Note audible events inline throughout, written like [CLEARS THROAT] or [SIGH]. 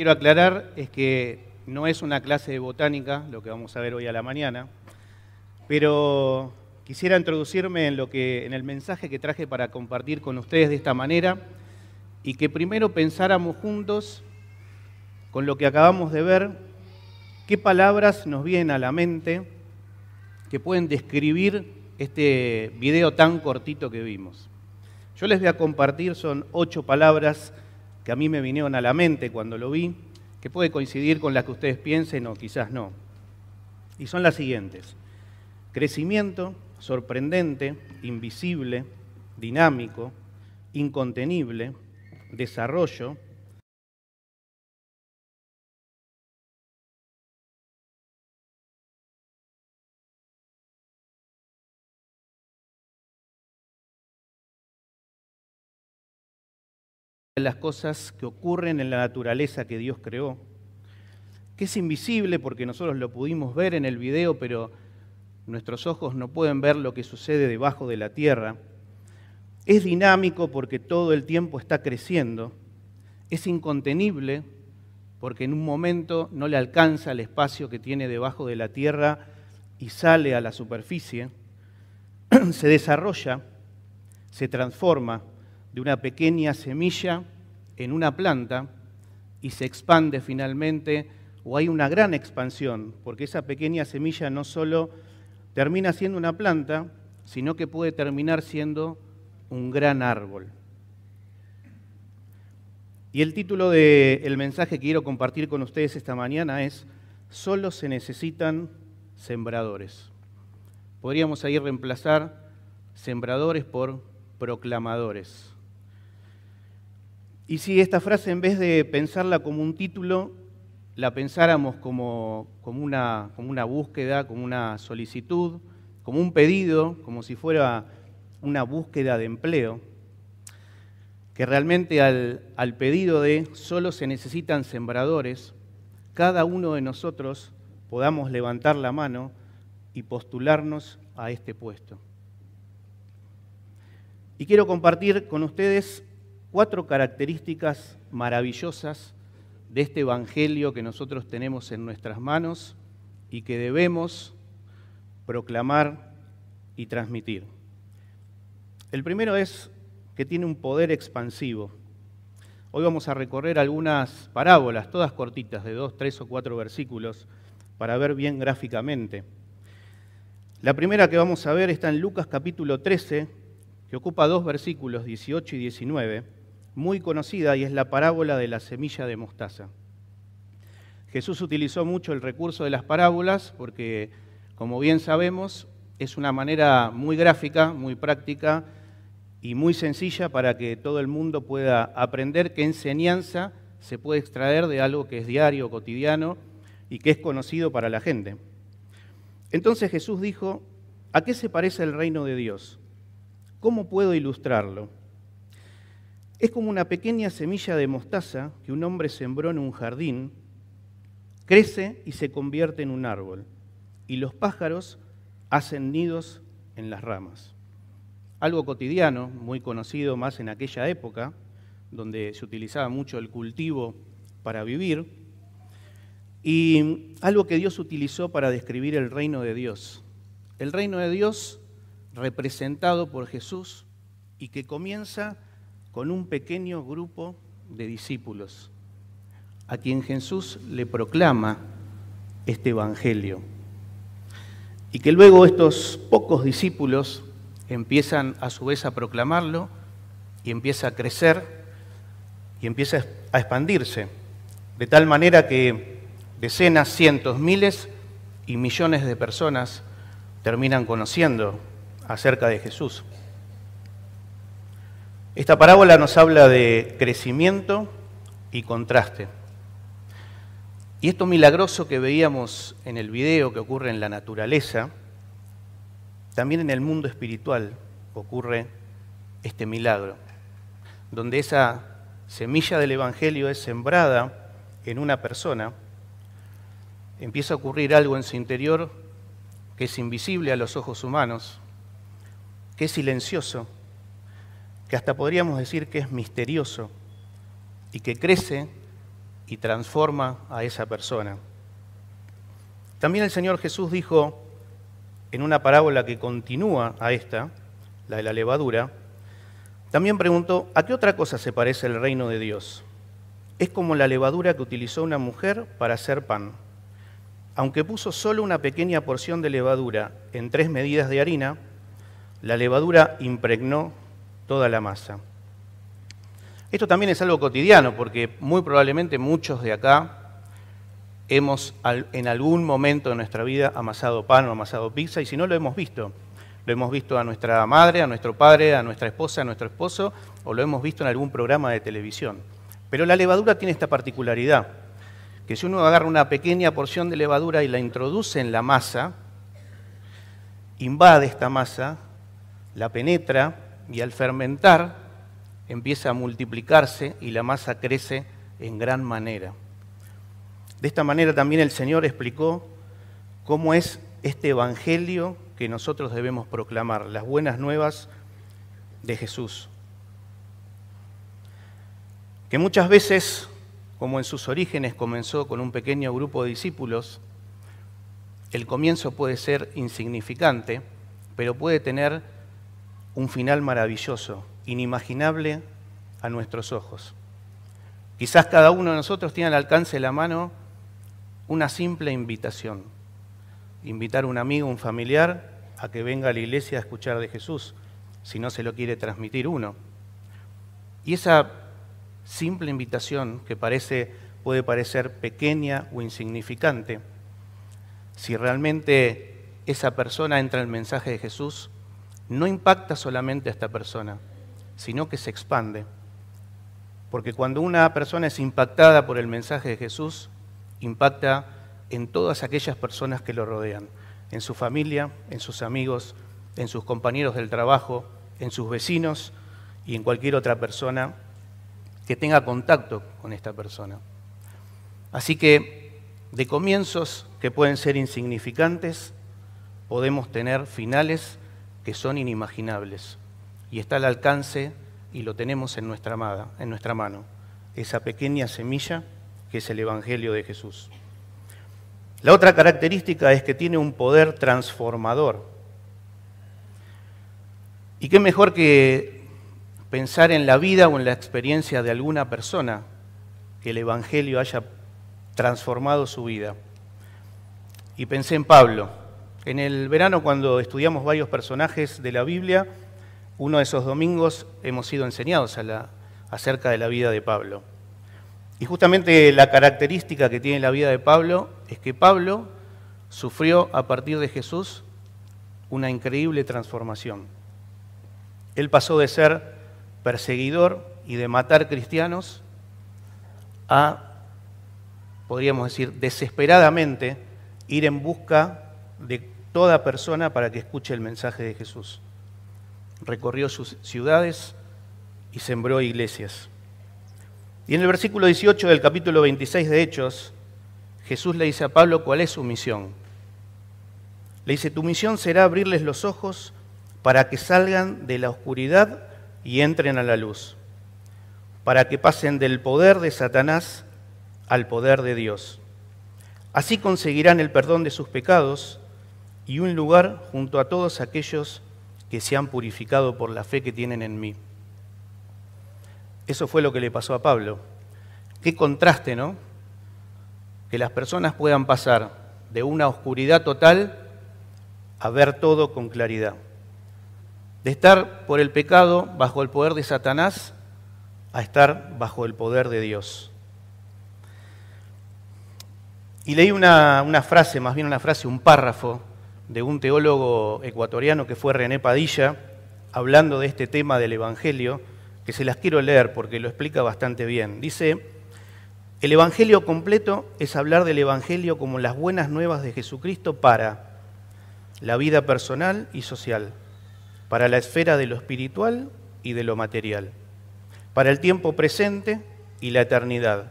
quiero aclarar es que no es una clase de botánica, lo que vamos a ver hoy a la mañana, pero quisiera introducirme en, lo que, en el mensaje que traje para compartir con ustedes de esta manera y que primero pensáramos juntos con lo que acabamos de ver, qué palabras nos vienen a la mente que pueden describir este video tan cortito que vimos. Yo les voy a compartir, son ocho palabras que a mí me vinieron a la mente cuando lo vi, que puede coincidir con las que ustedes piensen o quizás no. Y son las siguientes. Crecimiento sorprendente, invisible, dinámico, incontenible, desarrollo, las cosas que ocurren en la naturaleza que Dios creó, que es invisible porque nosotros lo pudimos ver en el video, pero nuestros ojos no pueden ver lo que sucede debajo de la tierra. Es dinámico porque todo el tiempo está creciendo. Es incontenible porque en un momento no le alcanza el espacio que tiene debajo de la tierra y sale a la superficie. [CLEARS THROAT] Se desarrolla, se transforma, de una pequeña semilla en una planta y se expande finalmente o hay una gran expansión, porque esa pequeña semilla no solo termina siendo una planta, sino que puede terminar siendo un gran árbol. Y el título del mensaje que quiero compartir con ustedes esta mañana es, solo se necesitan sembradores. Podríamos ahí reemplazar sembradores por proclamadores. Y si esta frase, en vez de pensarla como un título, la pensáramos como, una, búsqueda, como una solicitud, como un pedido, como si fuera una búsqueda de empleo, que realmente al, al, pedido de solo se necesitan sembradores, cada uno de nosotros podamos levantar la mano y postularnos a este puesto. Y quiero compartir con ustedes cuatro características maravillosas de este Evangelio que nosotros tenemos en nuestras manos y que debemos proclamar y transmitir. El primero es que tiene un poder expansivo. Hoy vamos a recorrer algunas parábolas, todas cortitas, de dos, tres o cuatro versículos, para ver bien gráficamente. La primera que vamos a ver está en Lucas capítulo 13, que ocupa dos versículos, 18 y 19 muy conocida y es la parábola de la semilla de mostaza. Jesús utilizó mucho el recurso de las parábolas porque, como bien sabemos, es una manera muy gráfica, muy práctica y muy sencilla para que todo el mundo pueda aprender qué enseñanza se puede extraer de algo que es diario, cotidiano y que es conocido para la gente. Entonces Jesús dijo, ¿a qué se parece el reino de Dios? ¿Cómo puedo ilustrarlo? es como una pequeña semilla de mostaza que un hombre sembró en un jardín, crece y se convierte en un árbol, y los pájaros hacen nidos en las ramas. Algo cotidiano, muy conocido más en aquella época, donde se utilizaba mucho el cultivo para vivir, y algo que Dios utilizó para describir el reino de Dios. El reino de Dios representado por Jesús y que comienza con un pequeño grupo de discípulos, a quien Jesús le proclama este Evangelio. Y que luego estos pocos discípulos empiezan a su vez a proclamarlo y empieza a crecer y empieza a expandirse, de tal manera que decenas, cientos, miles y millones de personas terminan conociendo acerca de Jesús. Esta parábola nos habla de crecimiento y contraste. Y esto milagroso que veíamos en el video que ocurre en la naturaleza, también en el mundo espiritual ocurre este milagro, donde esa semilla del Evangelio es sembrada en una persona, empieza a ocurrir algo en su interior que es invisible a los ojos humanos, que es silencioso, que hasta podríamos decir que es misterioso y que crece y transforma a esa persona. También el Señor Jesús dijo en una parábola que continúa a esta, la de la levadura, también preguntó, ¿a qué otra cosa se parece el reino de Dios? Es como la levadura que utilizó una mujer para hacer pan. Aunque puso solo una pequeña porción de levadura en tres medidas de harina, la levadura impregnó toda la masa. Esto también es algo cotidiano, porque muy probablemente muchos de acá hemos en algún momento de nuestra vida amasado pan o amasado pizza, y si no lo hemos visto, lo hemos visto a nuestra madre, a nuestro padre, a nuestra esposa, a nuestro esposo, o lo hemos visto en algún programa de televisión. Pero la levadura tiene esta particularidad, que si uno agarra una pequeña porción de levadura y la introduce en la masa, invade esta masa, la penetra, y al fermentar empieza a multiplicarse y la masa crece en gran manera. De esta manera también el Señor explicó cómo es este Evangelio que nosotros debemos proclamar, las buenas nuevas de Jesús. Que muchas veces, como en sus orígenes comenzó con un pequeño grupo de discípulos, el comienzo puede ser insignificante, pero puede tener un final maravilloso, inimaginable a nuestros ojos. Quizás cada uno de nosotros tiene al alcance de la mano una simple invitación. Invitar a un amigo, un familiar, a que venga a la iglesia a escuchar de Jesús, si no se lo quiere transmitir uno. Y esa simple invitación que parece, puede parecer pequeña o insignificante, si realmente esa persona entra en el mensaje de Jesús, no impacta solamente a esta persona, sino que se expande. Porque cuando una persona es impactada por el mensaje de Jesús, impacta en todas aquellas personas que lo rodean, en su familia, en sus amigos, en sus compañeros del trabajo, en sus vecinos y en cualquier otra persona que tenga contacto con esta persona. Así que de comienzos que pueden ser insignificantes, podemos tener finales que son inimaginables. Y está al alcance y lo tenemos en nuestra, amada, en nuestra mano, esa pequeña semilla que es el Evangelio de Jesús. La otra característica es que tiene un poder transformador. ¿Y qué mejor que pensar en la vida o en la experiencia de alguna persona que el Evangelio haya transformado su vida? Y pensé en Pablo, en el verano, cuando estudiamos varios personajes de la Biblia, uno de esos domingos hemos sido enseñados acerca de la vida de Pablo. Y justamente la característica que tiene la vida de Pablo es que Pablo sufrió a partir de Jesús una increíble transformación. Él pasó de ser perseguidor y de matar cristianos a, podríamos decir, desesperadamente ir en busca de toda persona para que escuche el mensaje de Jesús. Recorrió sus ciudades y sembró iglesias. Y en el versículo 18 del capítulo 26 de Hechos, Jesús le dice a Pablo cuál es su misión. Le dice, tu misión será abrirles los ojos para que salgan de la oscuridad y entren a la luz, para que pasen del poder de Satanás al poder de Dios. Así conseguirán el perdón de sus pecados y un lugar junto a todos aquellos que se han purificado por la fe que tienen en mí. Eso fue lo que le pasó a Pablo. Qué contraste, ¿no? Que las personas puedan pasar de una oscuridad total a ver todo con claridad. De estar por el pecado bajo el poder de Satanás a estar bajo el poder de Dios. Y leí una, una frase, más bien una frase, un párrafo de un teólogo ecuatoriano que fue René Padilla, hablando de este tema del Evangelio, que se las quiero leer porque lo explica bastante bien. Dice, el Evangelio completo es hablar del Evangelio como las buenas nuevas de Jesucristo para la vida personal y social, para la esfera de lo espiritual y de lo material, para el tiempo presente y la eternidad.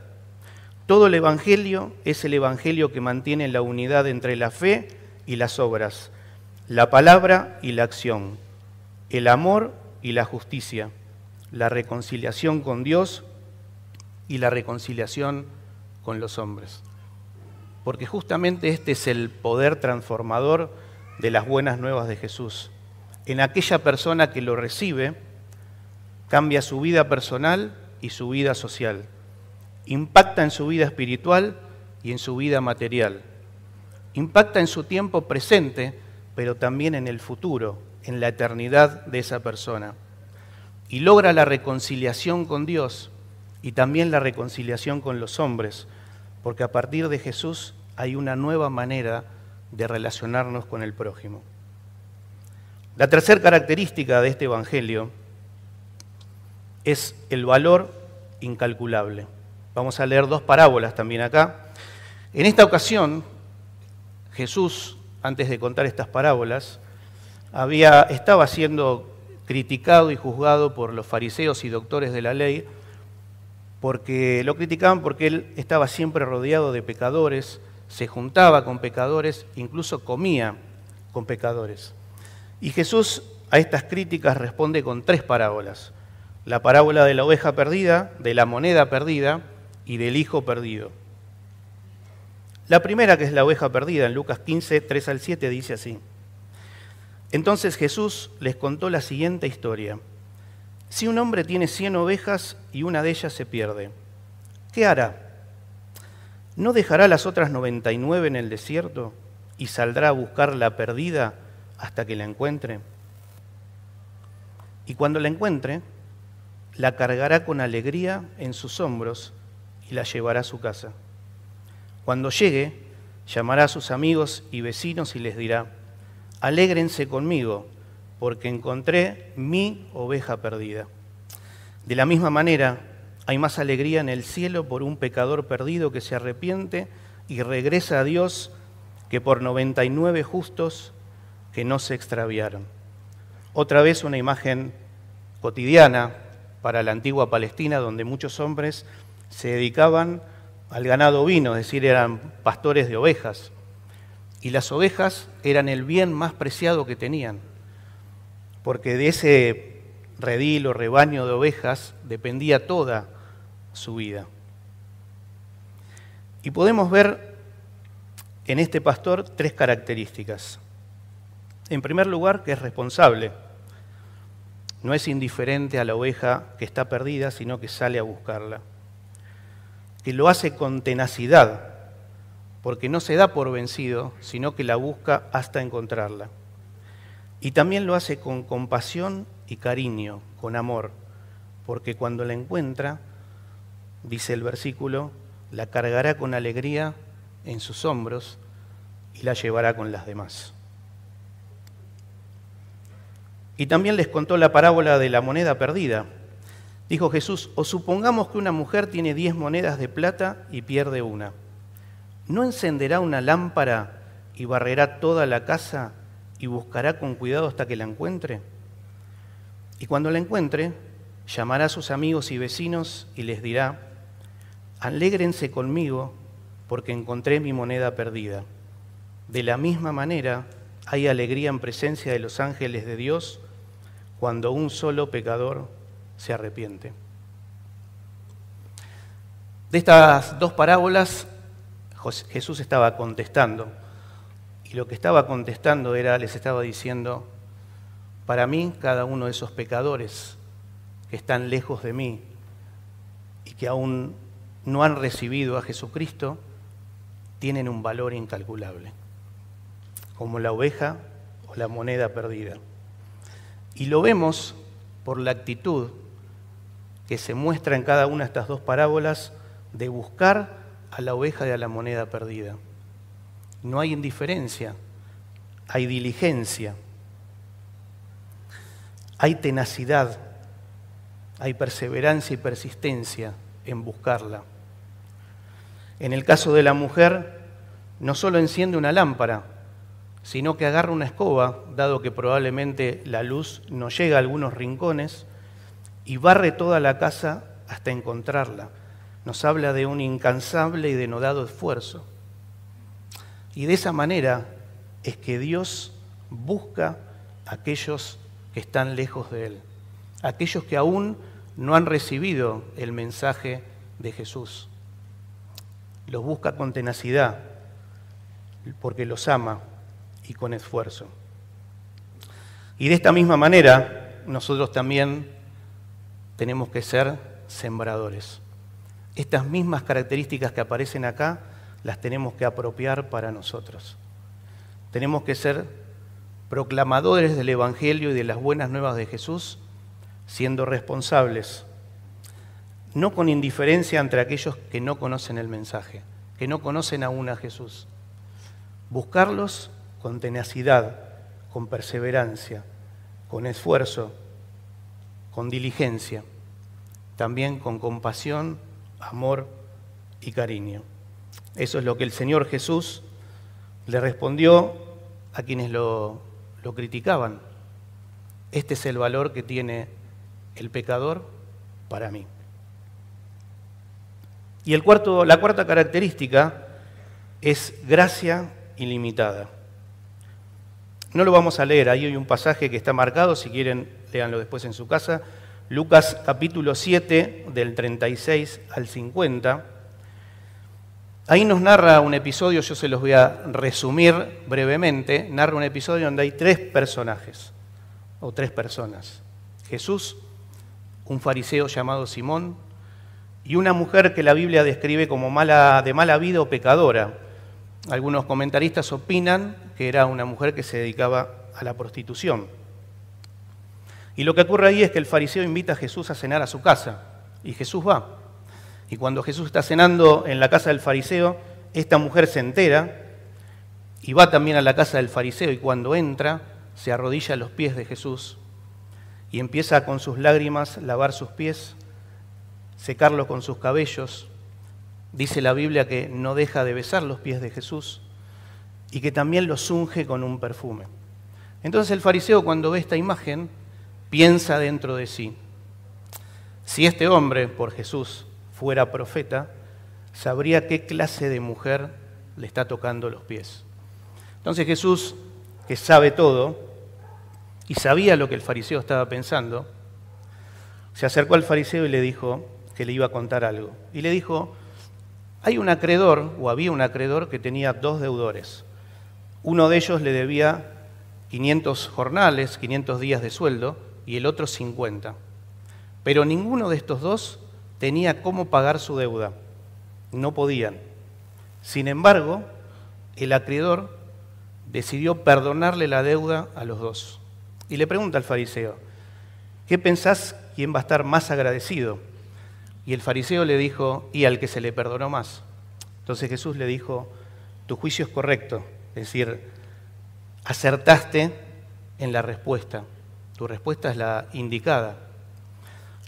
Todo el Evangelio es el Evangelio que mantiene la unidad entre la fe y las obras, la palabra y la acción, el amor y la justicia, la reconciliación con Dios y la reconciliación con los hombres. Porque justamente este es el poder transformador de las buenas nuevas de Jesús. En aquella persona que lo recibe, cambia su vida personal y su vida social, impacta en su vida espiritual y en su vida material impacta en su tiempo presente, pero también en el futuro, en la eternidad de esa persona. Y logra la reconciliación con Dios y también la reconciliación con los hombres, porque a partir de Jesús hay una nueva manera de relacionarnos con el prójimo. La tercera característica de este Evangelio es el valor incalculable. Vamos a leer dos parábolas también acá. En esta ocasión, Jesús, antes de contar estas parábolas, había, estaba siendo criticado y juzgado por los fariseos y doctores de la ley, porque lo criticaban porque él estaba siempre rodeado de pecadores, se juntaba con pecadores, incluso comía con pecadores. Y Jesús a estas críticas responde con tres parábolas. La parábola de la oveja perdida, de la moneda perdida y del hijo perdido. La primera, que es la oveja perdida, en Lucas 15, 3 al 7, dice así. Entonces Jesús les contó la siguiente historia. Si un hombre tiene 100 ovejas y una de ellas se pierde, ¿qué hará? ¿No dejará las otras 99 en el desierto y saldrá a buscar la perdida hasta que la encuentre? Y cuando la encuentre, la cargará con alegría en sus hombros y la llevará a su casa. Cuando llegue, llamará a sus amigos y vecinos y les dirá, alégrense conmigo, porque encontré mi oveja perdida. De la misma manera, hay más alegría en el cielo por un pecador perdido que se arrepiente y regresa a Dios que por 99 justos que no se extraviaron. Otra vez una imagen cotidiana para la antigua Palestina, donde muchos hombres se dedicaban a al ganado vino, es decir, eran pastores de ovejas. Y las ovejas eran el bien más preciado que tenían, porque de ese redil o rebaño de ovejas dependía toda su vida. Y podemos ver en este pastor tres características. En primer lugar, que es responsable. No es indiferente a la oveja que está perdida, sino que sale a buscarla lo hace con tenacidad, porque no se da por vencido, sino que la busca hasta encontrarla. Y también lo hace con compasión y cariño, con amor, porque cuando la encuentra, dice el versículo, la cargará con alegría en sus hombros y la llevará con las demás. Y también les contó la parábola de la moneda perdida, Dijo Jesús, o supongamos que una mujer tiene diez monedas de plata y pierde una. ¿No encenderá una lámpara y barrerá toda la casa y buscará con cuidado hasta que la encuentre? Y cuando la encuentre, llamará a sus amigos y vecinos y les dirá, alégrense conmigo porque encontré mi moneda perdida. De la misma manera, hay alegría en presencia de los ángeles de Dios cuando un solo pecador se arrepiente. De estas dos parábolas, Jesús estaba contestando. Y lo que estaba contestando era, les estaba diciendo, para mí cada uno de esos pecadores que están lejos de mí y que aún no han recibido a Jesucristo, tienen un valor incalculable, como la oveja o la moneda perdida. Y lo vemos por la actitud que se muestra en cada una de estas dos parábolas de buscar a la oveja y a la moneda perdida. No hay indiferencia, hay diligencia, hay tenacidad, hay perseverancia y persistencia en buscarla. En el caso de la mujer, no solo enciende una lámpara, sino que agarra una escoba, dado que probablemente la luz no llega a algunos rincones, y barre toda la casa hasta encontrarla. Nos habla de un incansable y denodado esfuerzo. Y de esa manera es que Dios busca a aquellos que están lejos de Él, aquellos que aún no han recibido el mensaje de Jesús. Los busca con tenacidad, porque los ama y con esfuerzo. Y de esta misma manera, nosotros también tenemos que ser sembradores. Estas mismas características que aparecen acá las tenemos que apropiar para nosotros. Tenemos que ser proclamadores del Evangelio y de las buenas nuevas de Jesús, siendo responsables, no con indiferencia entre aquellos que no conocen el mensaje, que no conocen aún a Jesús. Buscarlos con tenacidad, con perseverancia, con esfuerzo, con diligencia, también con compasión, amor y cariño. Eso es lo que el Señor Jesús le respondió a quienes lo, criticaban. Este es el valor que tiene el pecador para mí. Y el cuarto, la cuarta característica es gracia ilimitada. No lo vamos a leer, ahí hay un pasaje que está marcado, si quieren léanlo después en su casa, Lucas capítulo 7 del 36 al 50. Ahí nos narra un episodio, yo se los voy a resumir brevemente, narra un episodio donde hay tres personajes, o tres personas. Jesús, un fariseo llamado Simón, y una mujer que la Biblia describe como mala, de mala vida o pecadora. Algunos comentaristas opinan que era una mujer que se dedicaba a la prostitución. Y lo que ocurre ahí es que el fariseo invita a Jesús a cenar a su casa. Y Jesús va. Y cuando Jesús está cenando en la casa del fariseo, esta mujer se entera y va también a la casa del fariseo y cuando entra se arrodilla a los pies de Jesús y empieza con sus lágrimas a lavar sus pies, secarlo con sus cabellos. Dice la Biblia que no deja de besar los pies de Jesús y que también los unge con un perfume. Entonces el fariseo cuando ve esta imagen piensa dentro de sí, si este hombre, por Jesús, fuera profeta, sabría qué clase de mujer le está tocando los pies. Entonces Jesús, que sabe todo y sabía lo que el fariseo estaba pensando, se acercó al fariseo y le dijo que le iba a contar algo. Y le dijo, hay un acreedor, o había un acreedor que tenía dos deudores. Uno de ellos le debía 500 jornales, 500 días de sueldo, y el otro 50. Pero ninguno de estos dos tenía cómo pagar su deuda. No podían. Sin embargo, el acreedor decidió perdonarle la deuda a los dos. Y le pregunta al fariseo, ¿qué pensás quién va a estar más agradecido? Y el fariseo le dijo, y al que se le perdonó más. Entonces Jesús le dijo, tu juicio es correcto, es decir, acertaste en la respuesta. Tu respuesta es la indicada.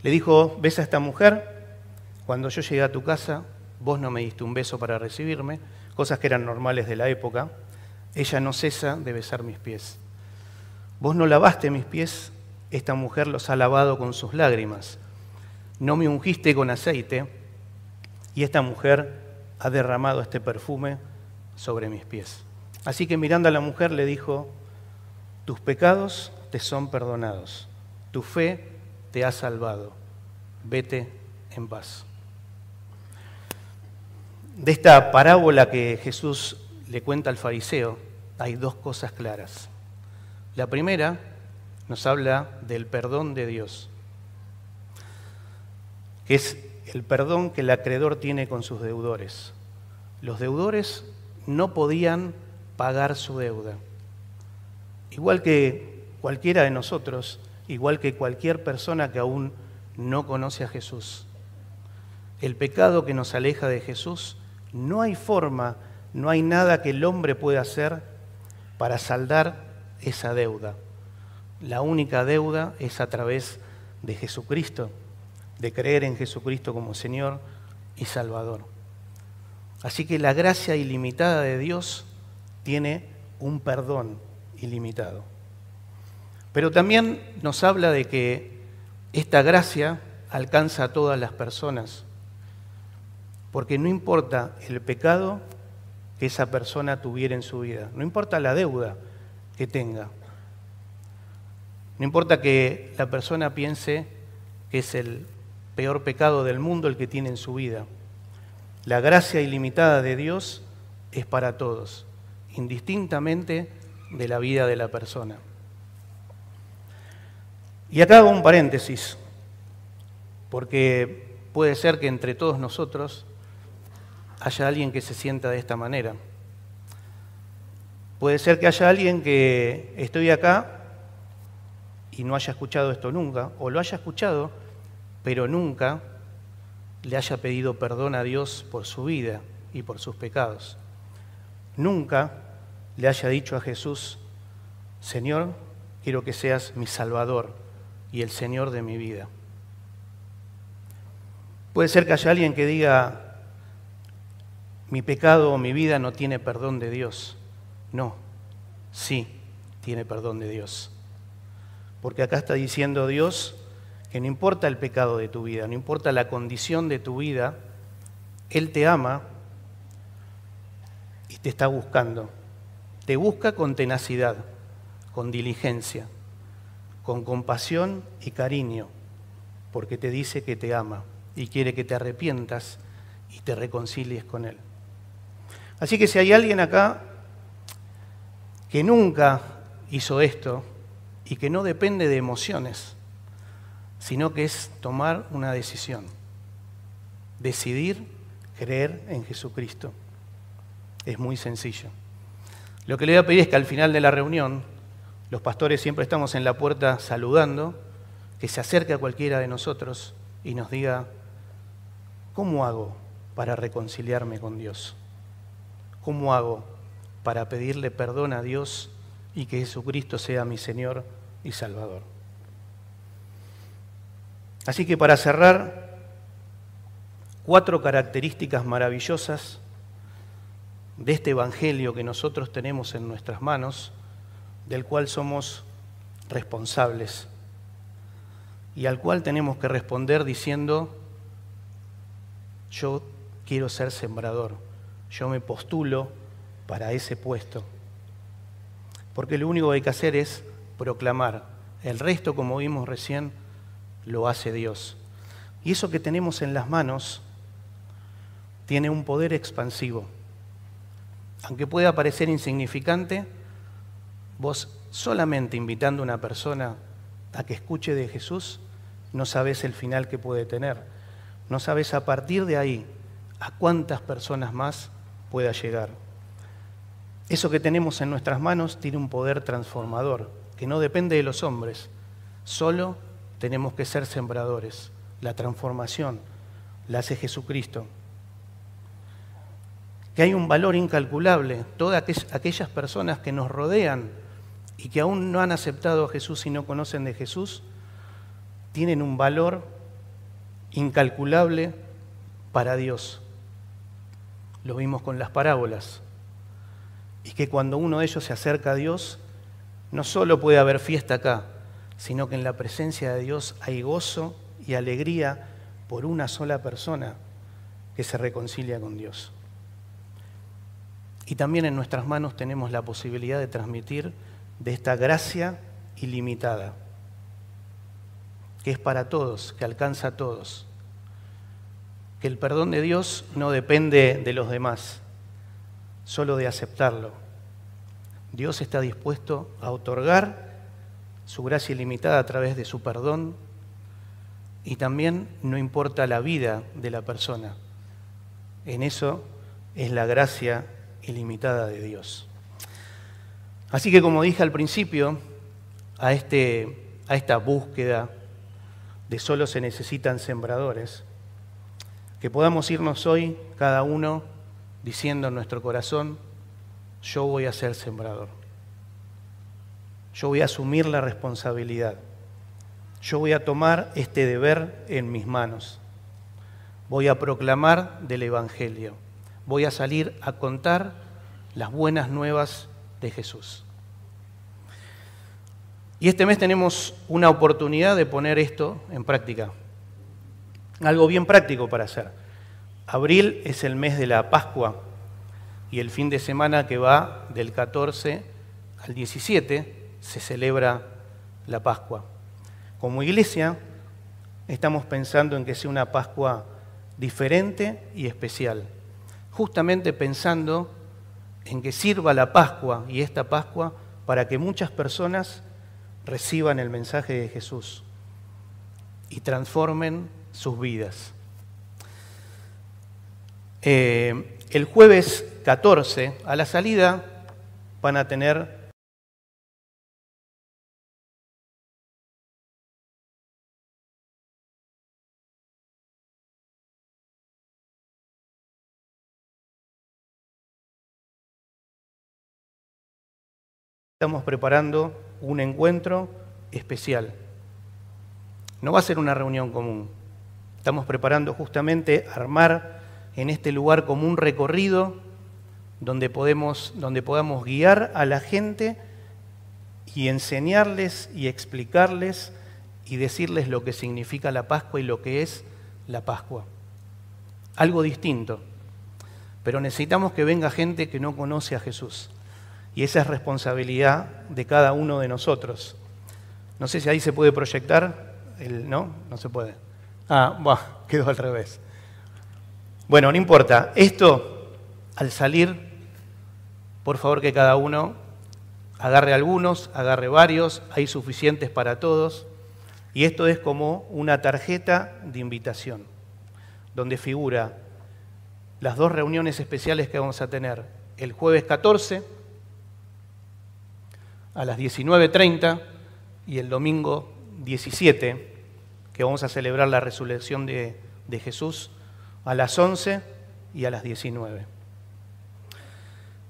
Le dijo, ves a esta mujer, cuando yo llegué a tu casa, vos no me diste un beso para recibirme, cosas que eran normales de la época, ella no cesa de besar mis pies. Vos no lavaste mis pies, esta mujer los ha lavado con sus lágrimas. No me ungiste con aceite, y esta mujer ha derramado este perfume sobre mis pies. Así que mirando a la mujer le dijo, tus pecados te son perdonados. Tu fe te ha salvado. Vete en paz. De esta parábola que Jesús le cuenta al fariseo, hay dos cosas claras. La primera nos habla del perdón de Dios, que es el perdón que el acreedor tiene con sus deudores. Los deudores no podían pagar su deuda. Igual que cualquiera de nosotros, igual que cualquier persona que aún no conoce a Jesús. El pecado que nos aleja de Jesús, no hay forma, no hay nada que el hombre pueda hacer para saldar esa deuda. La única deuda es a través de Jesucristo, de creer en Jesucristo como Señor y Salvador. Así que la gracia ilimitada de Dios tiene un perdón ilimitado. Pero también nos habla de que esta gracia alcanza a todas las personas, porque no importa el pecado que esa persona tuviera en su vida, no importa la deuda que tenga, no importa que la persona piense que es el peor pecado del mundo el que tiene en su vida. La gracia ilimitada de Dios es para todos, indistintamente de la vida de la persona. Y acá hago un paréntesis, porque puede ser que entre todos nosotros haya alguien que se sienta de esta manera. Puede ser que haya alguien que estoy acá y no haya escuchado esto nunca, o lo haya escuchado, pero nunca le haya pedido perdón a Dios por su vida y por sus pecados. Nunca le haya dicho a Jesús, Señor, quiero que seas mi Salvador, y el Señor de mi vida. Puede ser que haya alguien que diga, mi pecado o mi vida no tiene perdón de Dios. No, sí tiene perdón de Dios. Porque acá está diciendo Dios que no importa el pecado de tu vida, no importa la condición de tu vida, Él te ama y te está buscando. Te busca con tenacidad, con diligencia con compasión y cariño, porque te dice que te ama y quiere que te arrepientas y te reconcilies con Él. Así que si hay alguien acá que nunca hizo esto y que no depende de emociones, sino que es tomar una decisión, decidir creer en Jesucristo. Es muy sencillo. Lo que le voy a pedir es que al final de la reunión los pastores siempre estamos en la puerta saludando, que se acerque a cualquiera de nosotros y nos diga, ¿cómo hago para reconciliarme con Dios? ¿Cómo hago para pedirle perdón a Dios y que Jesucristo sea mi Señor y Salvador? Así que para cerrar, cuatro características maravillosas de este Evangelio que nosotros tenemos en nuestras manos del cual somos responsables y al cual tenemos que responder diciendo, yo quiero ser sembrador, yo me postulo para ese puesto. Porque lo único que hay que hacer es proclamar. El resto, como vimos recién, lo hace Dios. Y eso que tenemos en las manos tiene un poder expansivo. Aunque pueda parecer insignificante, Vos solamente invitando a una persona a que escuche de Jesús, no sabes el final que puede tener. No sabes a partir de ahí a cuántas personas más pueda llegar. Eso que tenemos en nuestras manos tiene un poder transformador, que no depende de los hombres. Solo tenemos que ser sembradores. La transformación la hace Jesucristo. Que hay un valor incalculable. Todas aquellas personas que nos rodean y que aún no han aceptado a Jesús y no conocen de Jesús, tienen un valor incalculable para Dios. Lo vimos con las parábolas. Y que cuando uno de ellos se acerca a Dios, no solo puede haber fiesta acá, sino que en la presencia de Dios hay gozo y alegría por una sola persona que se reconcilia con Dios. Y también en nuestras manos tenemos la posibilidad de transmitir de esta gracia ilimitada, que es para todos, que alcanza a todos, que el perdón de Dios no depende de los demás, solo de aceptarlo. Dios está dispuesto a otorgar su gracia ilimitada a través de su perdón y también no importa la vida de la persona. En eso es la gracia ilimitada de Dios. Así que como dije al principio, a, este, a esta búsqueda de solo se necesitan sembradores, que podamos irnos hoy cada uno diciendo en nuestro corazón, yo voy a ser sembrador. Yo voy a asumir la responsabilidad. Yo voy a tomar este deber en mis manos. Voy a proclamar del Evangelio. Voy a salir a contar las buenas nuevas de Jesús. Y este mes tenemos una oportunidad de poner esto en práctica. Algo bien práctico para hacer. Abril es el mes de la Pascua y el fin de semana que va del 14 al 17 se celebra la Pascua. Como iglesia estamos pensando en que sea una Pascua diferente y especial, justamente pensando en que sirva la Pascua y esta Pascua para que muchas personas reciban el mensaje de Jesús y transformen sus vidas. Eh, el jueves 14, a la salida, van a tener Estamos preparando un encuentro especial. No va a ser una reunión común. Estamos preparando justamente armar en este lugar como un recorrido donde, podemos, donde podamos guiar a la gente y enseñarles y explicarles y decirles lo que significa la Pascua y lo que es la Pascua. Algo distinto. Pero necesitamos que venga gente que no conoce a Jesús y esa es responsabilidad de cada uno de nosotros. No sé si ahí se puede proyectar, ¿no? No se puede. Ah, [LAUGHS] quedó al revés. Bueno, no importa. Esto, al salir, por favor que cada uno agarre algunos, agarre varios, hay suficientes para todos. Y esto es como una tarjeta de invitación, donde figura las dos reuniones especiales que vamos a tener, el jueves 14 a las 19.30 y el domingo 17, que vamos a celebrar la resurrección de, Jesús, a las 11 y a las 19.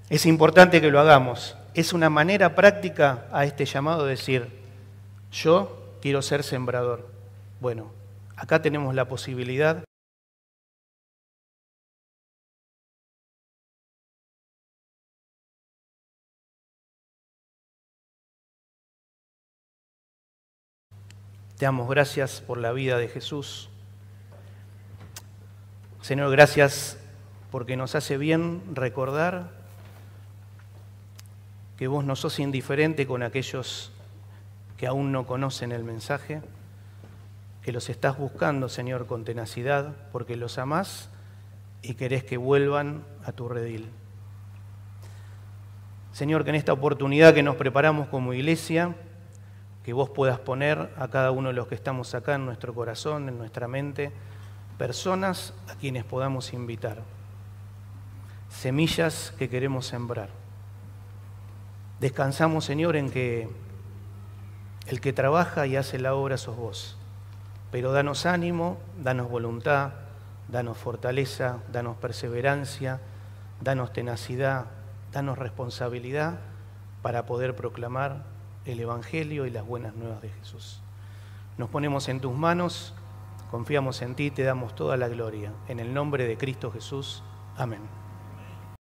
Es importante que lo hagamos. Es una manera práctica a este llamado de decir, yo quiero ser sembrador. Bueno, acá tenemos la posibilidad Te damos gracias por la vida de Jesús. Señor, gracias porque nos hace bien recordar que vos no sos indiferente con aquellos que aún no conocen el mensaje, que los estás buscando, Señor, con tenacidad, porque los amás y querés que vuelvan a tu redil. Señor, que en esta oportunidad que nos preparamos como iglesia, que vos puedas poner a cada uno de los que estamos acá en nuestro corazón, en nuestra mente, personas a quienes podamos invitar, semillas que queremos sembrar. Descansamos, Señor, en que el que trabaja y hace la obra sos vos, pero danos ánimo, danos voluntad, danos fortaleza, danos perseverancia, danos tenacidad, danos responsabilidad para poder proclamar el Evangelio y las buenas nuevas de Jesús. Nos ponemos en tus manos, confiamos en ti, te damos toda la gloria. En el nombre de Cristo Jesús. Amén.